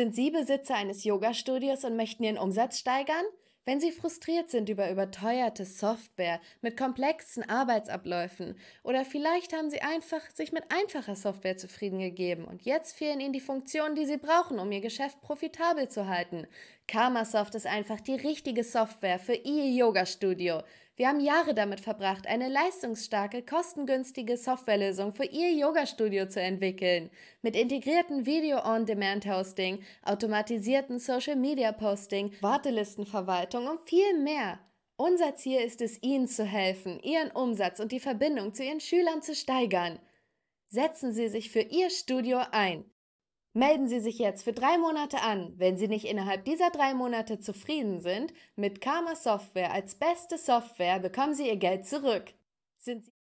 Sind Sie Besitzer eines Yoga-Studios und möchten Ihren Umsatz steigern? Wenn Sie frustriert sind über überteuerte Software mit komplexen Arbeitsabläufen oder vielleicht haben Sie einfach sich mit einfacher Software zufrieden gegeben und jetzt fehlen Ihnen die Funktionen, die Sie brauchen, um Ihr Geschäft profitabel zu halten. KarmaSoft ist einfach die richtige Software für Ihr Yoga-Studio. Wir haben Jahre damit verbracht, eine leistungsstarke, kostengünstige Softwarelösung für Ihr Yoga-Studio zu entwickeln. Mit integrierten Video-on-Demand-Hosting, automatisierten Social-Media-Posting, Wartelistenverwaltung und viel mehr. Unser Ziel ist es, Ihnen zu helfen, Ihren Umsatz und die Verbindung zu Ihren Schülern zu steigern. Setzen Sie sich für Ihr Studio ein. Melden Sie sich jetzt für drei Monate an. Wenn Sie nicht innerhalb dieser drei Monate zufrieden sind, mit Karma Software als beste Software bekommen Sie Ihr Geld zurück. Sind Sie